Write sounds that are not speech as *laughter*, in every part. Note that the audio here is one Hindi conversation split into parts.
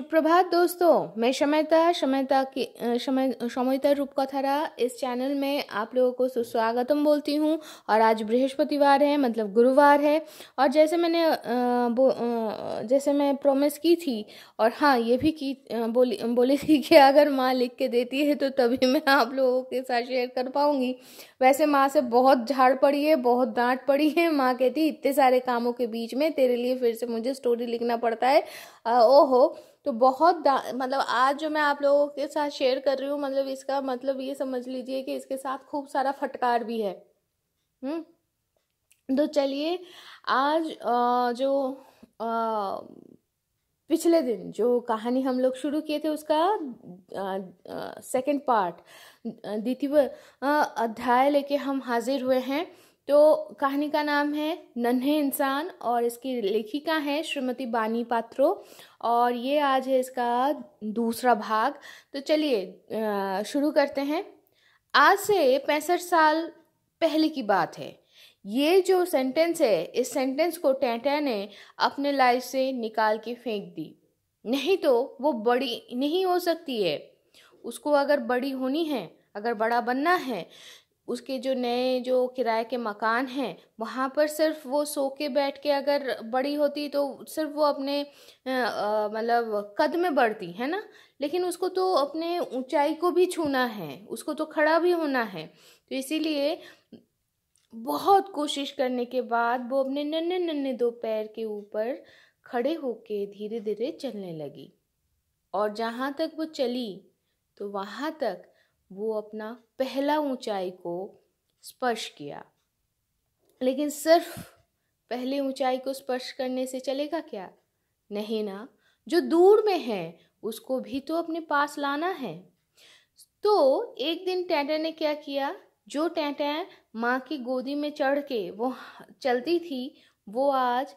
प्रभात दोस्तों मैं समयता शमयता की समय समयता रूपकथरा इस चैनल में आप लोगों को सुस्वागतम बोलती हूँ और आज बृहस्पतिवार है मतलब गुरुवार है और जैसे मैंने जैसे मैं प्रॉमिस की थी और हाँ ये भी की बोली बोली थी कि अगर माँ लिख के देती है तो तभी मैं आप लोगों के साथ शेयर कर पाऊँगी वैसे माँ से बहुत झाड़ पड़ी है बहुत डांट पड़ी है माँ कहती इतने सारे कामों के बीच में तेरे लिए फिर से मुझे स्टोरी लिखना पड़ता है ओहो तो बहुत मतलब आज जो मैं आप लोगों के साथ शेयर कर रही हूँ मतलब इसका मतलब ये समझ लीजिए कि इसके साथ खूब सारा फटकार भी है हम्म तो चलिए आज आ, जो आ, पिछले दिन जो कहानी हम लोग शुरू किए थे उसका सेकंड पार्ट द्वितीय अध्याय लेके हम हाजिर हुए हैं तो कहानी का नाम है नन्हे इंसान और इसकी लेखिका है श्रीमती बानी पात्रो और ये आज है इसका दूसरा भाग तो चलिए शुरू करते हैं आज से पैंसठ साल पहले की बात है ये जो सेंटेंस है इस सेंटेंस को टैटा ने अपने लाइफ से निकाल के फेंक दी नहीं तो वो बड़ी नहीं हो सकती है उसको अगर बड़ी होनी है अगर बड़ा बनना है उसके जो नए जो किराए के मकान हैं वहाँ पर सिर्फ वो सो के बैठ के अगर बड़ी होती तो सिर्फ वो अपने मतलब कद में बढ़ती है ना लेकिन उसको तो अपने ऊंचाई को भी छूना है उसको तो खड़ा भी होना है तो इसीलिए बहुत कोशिश करने के बाद वो अपने नन्हे नन्हे दो पैर के ऊपर खड़े होके धीरे धीरे चलने लगी और जहाँ तक वो चली तो वहाँ तक वो अपना पहला ऊंचाई को स्पर्श किया लेकिन सिर्फ पहले ऊंचाई को स्पर्श करने से चलेगा क्या नहीं ना जो दूर में है उसको भी तो अपने पास लाना है तो एक दिन टैंटा ने क्या किया जो टैंटा माँ की गोदी में चढ़ के वो चलती थी वो आज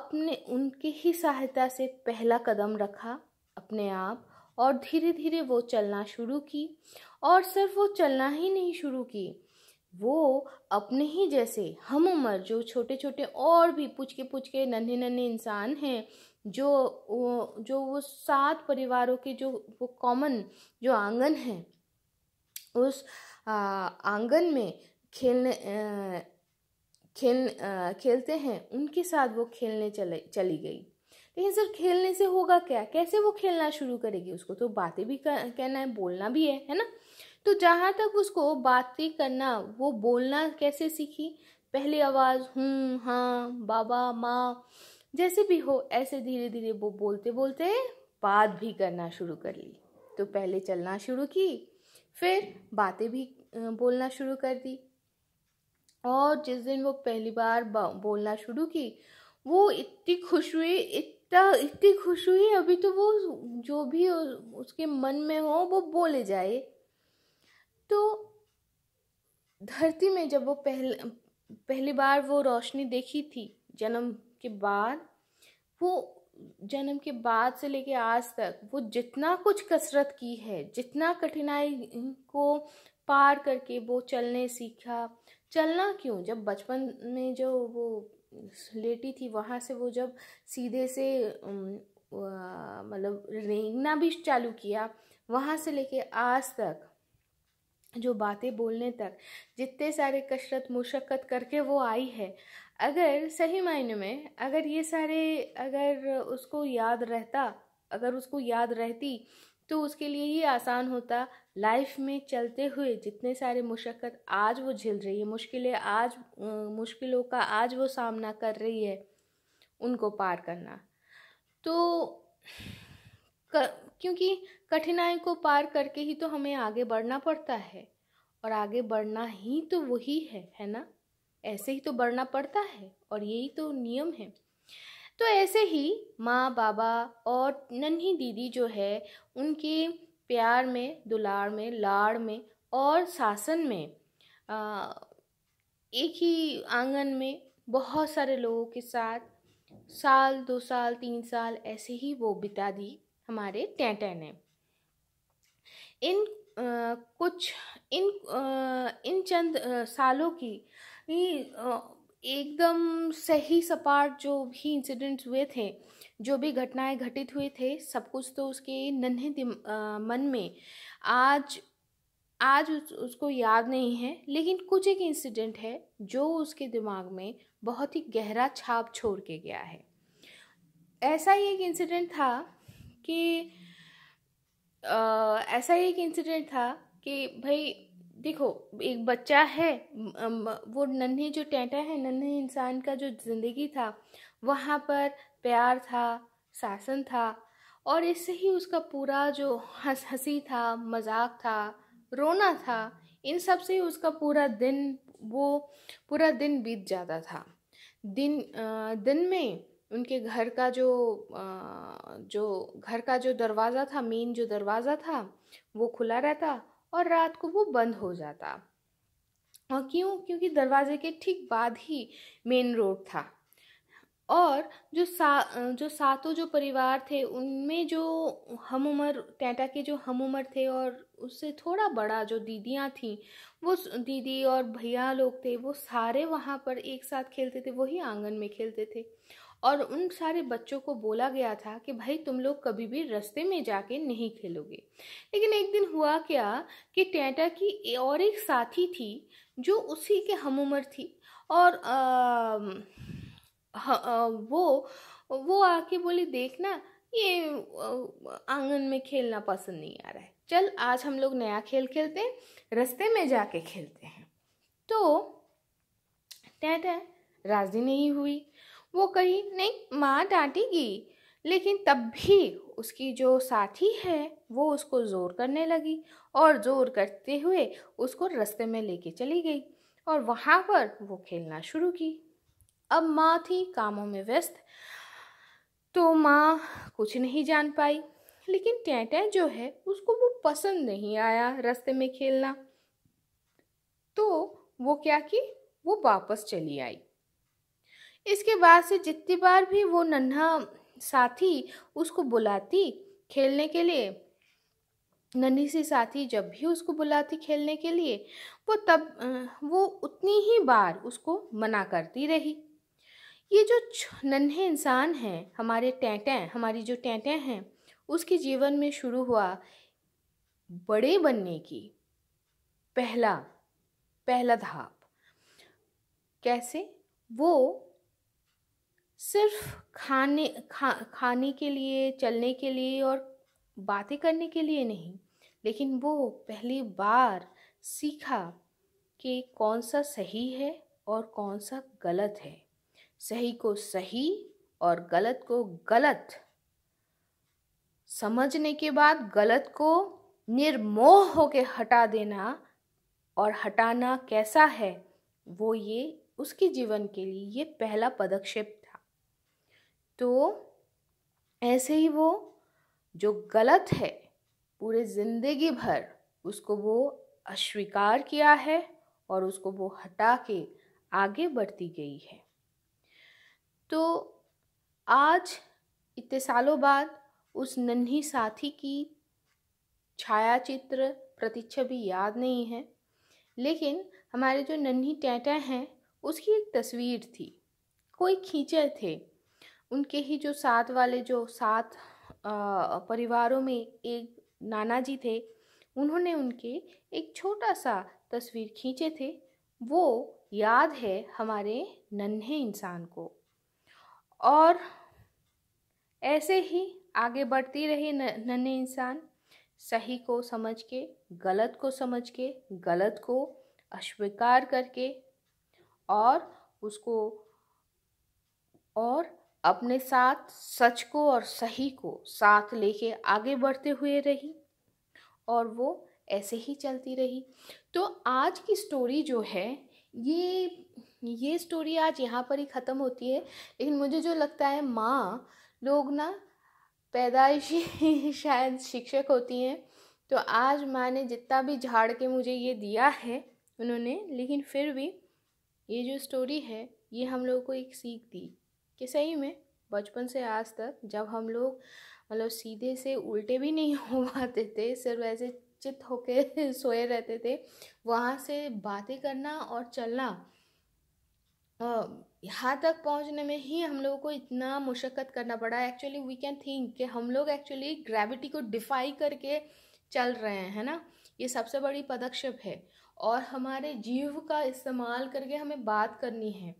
अपने उनकी ही सहायता से पहला कदम रखा अपने आप और धीरे धीरे वो चलना शुरू की और सिर्फ वो चलना ही नहीं शुरू की वो अपने ही जैसे हम उम्र जो छोटे छोटे और भी पुछ के नन्हे नन्हे इंसान हैं जो वो जो वो सात परिवारों के जो वो कॉमन जो आंगन है उस आ, आंगन में खेलने आ, खेल आ, खेलते हैं उनके साथ वो खेलने चले चली गई लेकिन सर खेलने से होगा क्या कैसे वो खेलना शुरू करेगी उसको तो बातें भी कहना है बोलना भी है है ना तो जहाँ तक उसको बातें करना वो बोलना कैसे सीखी पहली आवाज़ हूँ हम्म, हाँ बाबा माँ जैसे भी हो ऐसे धीरे धीरे वो बोलते बोलते बात भी करना शुरू कर ली तो पहले चलना शुरू की फिर बातें भी बोलना शुरू कर दी और जिस दिन वो पहली बार बोलना शुरू की वो इतनी खुश हुई इतना तो इतनी खुश हुई अभी तो वो जो भी उसके मन में हो वो बोले जाए तो धरती में जब वो पहले पहली बार वो रोशनी देखी थी जन्म के बाद वो जन्म के बाद से लेके आज तक वो जितना कुछ कसरत की है जितना कठिनाई को पार करके वो चलने सीखा चलना क्यों जब बचपन में जो वो लेटी थी वहाँ से वो जब सीधे से मतलब रेंगना भी चालू किया वहाँ से लेके आज तक जो बातें बोलने तक जितने सारे कसरत मुशक्क़त करके वो आई है अगर सही मायने में अगर ये सारे अगर उसको याद रहता अगर उसको याद रहती तो उसके लिए ही आसान होता लाइफ में चलते हुए जितने सारे मुशक्क़त आज वो झेल रही है मुश्किलें आज मुश्किलों का आज वो सामना कर रही है उनको पार करना तो कर, क्योंकि कठिनाई को पार करके ही तो हमें आगे बढ़ना पड़ता है और आगे बढ़ना ही तो वही है है ना ऐसे ही तो बढ़ना पड़ता है और यही तो नियम है तो ऐसे ही माँ बाबा और नन्ही दीदी जो है उनके प्यार में दुलार में लाड़ में और शासन में आ, एक ही आंगन में बहुत सारे लोगों के साथ साल दो साल तीन साल ऐसे ही वो बिता दी हमारे टैटे ने इन आ, कुछ इन आ, इन चंद आ, सालों की एकदम सही सपाट जो भी इंसिडेंट्स हुए थे जो भी घटनाएं घटित हुए थे सब कुछ तो उसके नन्हे आ, मन में आज आज उस, उसको याद नहीं है लेकिन कुछ एक इंसिडेंट है जो उसके दिमाग में बहुत ही गहरा छाप छोड़ के गया है ऐसा ही एक इंसिडेंट था कि आ, ऐसा ही एक इंसिडेंट था कि भाई देखो एक बच्चा है वो नन्हे जो टेंटा है नन्हे इंसान का जो ज़िंदगी था वहाँ पर प्यार था शासन था और इससे ही उसका पूरा जो हंस हंसी था मजाक था रोना था इन सब से ही उसका पूरा दिन वो पूरा दिन बीत जाता था दिन दिन में उनके घर का जो जो घर का जो दरवाज़ा था मेन जो दरवाज़ा था वो खुला रहता और रात को वो बंद हो जाता और क्यों क्योंकि दरवाजे के ठीक बाद ही मेन रोड था और जो सा जो सातों जो परिवार थे उनमें जो हम उम्र टैटा के जो हम उम्र थे और उससे थोड़ा बड़ा जो दीदियाँ थीं वो दीदी और भैया लोग थे वो सारे वहाँ पर एक साथ खेलते थे वही आंगन में खेलते थे और उन सारे बच्चों को बोला गया था कि भाई तुम लोग कभी भी रस्ते में जाके नहीं खेलोगे लेकिन एक दिन हुआ क्या कि टैटा की और एक साथी थी जो उसी के हम उम्र थी और आ, आ, वो वो आके बोली देखना ये आंगन में खेलना पसंद नहीं आ रहा है चल आज हम लोग नया खेल खेलते हैं रस्ते में जाके खेलते हैं तो टैटा राजी नहीं हुई वो कही नहीं माँ डांटेगी लेकिन तब भी उसकी जो साथी है वो उसको ज़ोर करने लगी और ज़ोर करते हुए उसको रास्ते में लेके चली गई और वहाँ पर वो खेलना शुरू की अब माँ थी कामों में व्यस्त तो माँ कुछ नहीं जान पाई लेकिन टैटै जो है उसको वो पसंद नहीं आया रास्ते में खेलना तो वो क्या की वो वापस चली आई इसके बाद से जितनी बार भी वो नन्हा साथी उसको बुलाती खेलने के लिए नन्ही सी साथी जब भी उसको बुलाती खेलने के लिए वो तब वो उतनी ही बार उसको मना करती रही ये जो नन्हे इंसान हैं हमारे टैटें हमारी जो टैटें हैं उसके जीवन में शुरू हुआ बड़े बनने की पहला पहला धाप कैसे वो सिर्फ खाने खा खाने के लिए चलने के लिए और बातें करने के लिए नहीं लेकिन वो पहली बार सीखा कि कौन सा सही है और कौन सा गलत है सही को सही और गलत को गलत समझने के बाद गलत को निर्मोह होकर हटा देना और हटाना कैसा है वो ये उसके जीवन के लिए ये पहला पदक्षेप तो ऐसे ही वो जो गलत है पूरे ज़िंदगी भर उसको वो अस्वीकार किया है और उसको वो हटा के आगे बढ़ती गई है तो आज इतने सालों बाद उस नन्ही साथी की छायाचित्र भी याद नहीं है लेकिन हमारे जो नन्ही टैटा हैं उसकी एक तस्वीर थी कोई खींचे थे उनके ही जो साथ वाले जो सात परिवारों में एक नाना जी थे उन्होंने उनके एक छोटा सा तस्वीर खींचे थे वो याद है हमारे नन्हे इंसान को और ऐसे ही आगे बढ़ती रही नन्हे इंसान सही को समझ के गलत को समझ के गलत को अस्वीकार करके और उसको और अपने साथ सच को और सही को साथ लेके आगे बढ़ते हुए रही और वो ऐसे ही चलती रही तो आज की स्टोरी जो है ये ये स्टोरी आज यहाँ पर ही ख़त्म होती है लेकिन मुझे जो लगता है माँ लोग ना पैदाइशी *laughs* शायद शिक्षक होती हैं तो आज माँ ने जितना भी झाड़ के मुझे ये दिया है उन्होंने लेकिन फिर भी ये जो स्टोरी है ये हम लोगों को एक सीख दी कि सही में बचपन से आज तक जब हम लोग मतलब सीधे से उल्टे भी नहीं *laughs* हो पाते थे सिर्फ ऐसे चित होके *laughs* सोए रहते थे वहाँ से बातें करना और चलना यहाँ तक पहुँचने में ही हम लोगों को इतना मुशक्क़त करना पड़ा एक्चुअली वी कैन थिंक कि हम लोग एक्चुअली ग्रेविटी को डिफाई करके चल रहे हैं है ना ये सबसे बड़ी पदक्षेप है और हमारे जीव का इस्तेमाल करके हमें बात करनी है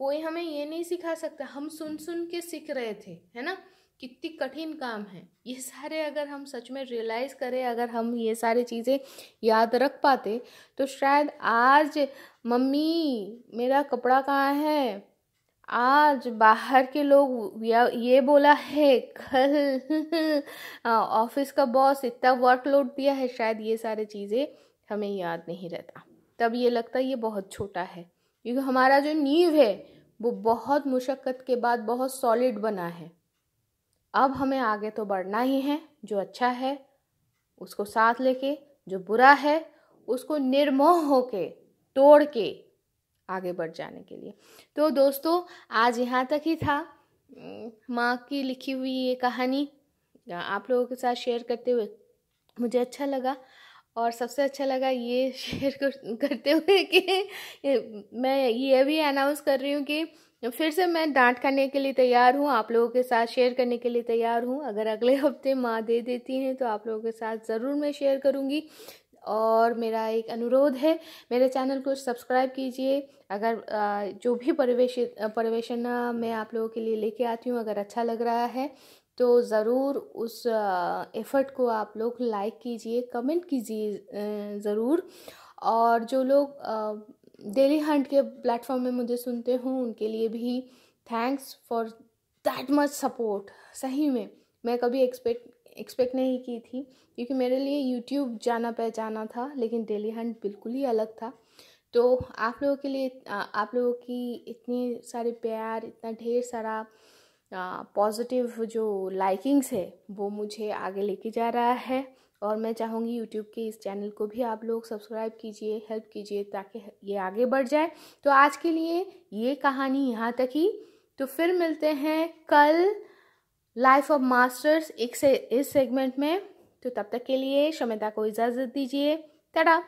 कोई हमें ये नहीं सिखा सकता हम सुन सुन के सीख रहे थे है ना कितनी कठिन काम है ये सारे अगर हम सच में रियलाइज़ करें अगर हम ये सारी चीज़ें याद रख पाते तो शायद आज मम्मी मेरा कपड़ा कहाँ है आज बाहर के लोग ये बोला है कल ऑफिस *laughs* हाँ, का बॉस इतना वर्कलोड दिया है शायद ये सारी चीज़ें हमें याद नहीं रहता तब ये लगता है ये बहुत छोटा है क्योंकि हमारा जो नींव है वो बहुत मुशक्क़त के बाद बहुत सॉलिड बना है अब हमें आगे तो बढ़ना ही है जो अच्छा है उसको साथ लेके जो बुरा है उसको निर्मोह होके तोड़ के आगे बढ़ जाने के लिए तो दोस्तों आज यहाँ तक ही था माँ की लिखी हुई ये कहानी आप लोगों के साथ शेयर करते हुए मुझे अच्छा लगा और सबसे अच्छा लगा ये *laughs* शेयर करते हुए कि मैं ये भी अनाउंस कर रही हूँ कि फिर से मैं डांट खाने के लिए तैयार हूँ आप लोगों के साथ शेयर करने के लिए तैयार हूँ अगर अगले *laughs* हफ्ते माँ दे देती हैं तो आप लोगों के साथ ज़रूर मैं शेयर करूँगी और मेरा एक अनुरोध है मेरे चैनल को सब्सक्राइब कीजिए अगर जो भी परिवेश परिवेशन मैं आप लोगों के लिए लेके आती हूँ अगर अच्छा लग रहा है तो ज़रूर उस एफ़र्ट को आप लोग लाइक कीजिए कमेंट कीजिए ज़रूर और जो लोग डेली हंट के प्लेटफॉर्म में मुझे सुनते हों उनके लिए भी thanks for that much support सही में मैं कभी एक्सपेक्ट एक्सपेक्ट नहीं की थी क्योंकि मेरे लिए यूट्यूब जाना पहचाना था लेकिन डेली हंट बिल्कुल ही अलग था तो आप लोगों के लिए आप लोगों की इतनी सारे प्यार इतना ढेर सारा पॉजिटिव जो लाइकिंग्स है वो मुझे आगे लेके जा रहा है और मैं चाहूँगी यूट्यूब के इस चैनल को भी आप लोग सब्सक्राइब कीजिए हेल्प कीजिए ताकि ये आगे बढ़ जाए तो आज के लिए ये कहानी यहाँ तक ही तो फिर मिलते हैं कल लाइफ ऑफ मास्टर्स एक से इस सेगमेंट में तो तब तक के लिए क्षमता को इजाज़त दीजिए तड़ा